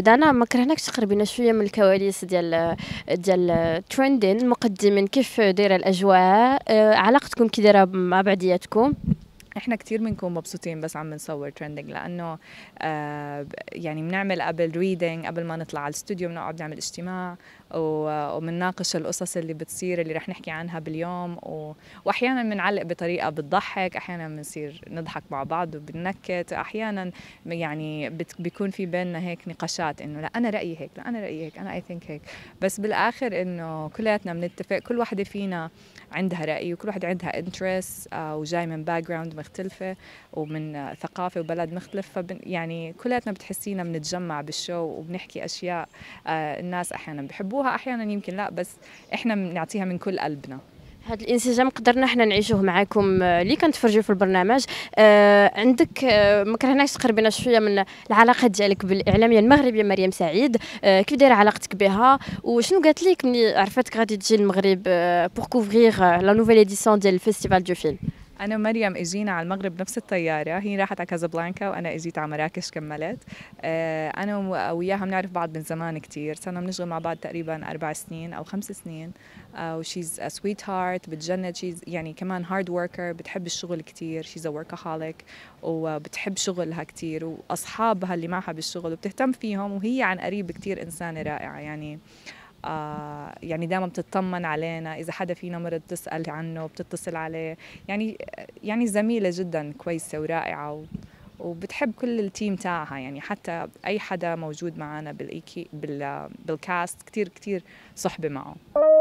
دانا ما كرهناكش تقربينا شويه من الكواليس ديال ديال ترندين المقدمين كيف دايره الاجواء آه، علاقتكم كي دايره مع بعضياتكم نحن كثير بنكون مبسوطين بس عم نصور ترندنج لانه آه يعني بنعمل قبل ريدنج قبل ما نطلع على الاستوديو بنقعد نعمل اجتماع وبنناقش القصص اللي بتصير اللي رح نحكي عنها باليوم و... واحيانا بنعلق بطريقه بتضحك احيانا بنصير نضحك مع بعض وبننكت احيانا يعني بت... بيكون في بيننا هيك نقاشات انه لا انا رايي هيك لا انا رايي هيك انا اي ثينك هيك بس بالاخر انه كلياتنا بنتفق كل وحده فينا عندها راي وكل وحده عندها انترست آه، وجاي من باك جراوند مختلفه ومن ثقافه وبلد مختلف يعني كلياتنا بتحسينا بنتجمع بالشو وبنحكي اشياء آه، الناس احيانا بحبوها احيانا يمكن لا بس احنا بنعطيها من كل قلبنا هذا الانسجام قدرنا احنا نعيشوه معاكم آه، اللي كنتفرجوا في البرنامج آه عندك آه ما كرهناش تقربينا شويه من العلاقه ديالك بالاعلاميه المغربيه مريم سعيد آه كيف دايره علاقتك بها وشنو قالت لك ملي عرفتك غادي تجي المغرب آه بور كوفغيغ لا نوفيل اديسيون ديال الفيستيفال دو فيلم انا ومريم اجينا على المغرب نفس الطياره هي راحت على كازابلانكا وانا اجيت على مراكش كملت آه، انا وياها بنعرف بعض من زمان كتير صرنا بنشتغل مع بعض تقريبا اربع سنين او خمس سنين وشيز سويت هارت بتجند شيز يعني كمان هارد وركر بتحب الشغل كتير شيز ا وركاهوليك وبتحب شغلها كتير واصحابها اللي معها بالشغل وبتهتم فيهم وهي عن قريب كتير انسانه رائعه يعني آه، يعني دائما بتطمن علينا اذا حدا فينا مرض بتسال عنه بتتصل عليه يعني يعني زميله جدا كويسه ورائعه و وبتحب كل التيم تاعها يعني حتى اي حدا موجود معنا بالكاست كتير كتير صحبه معه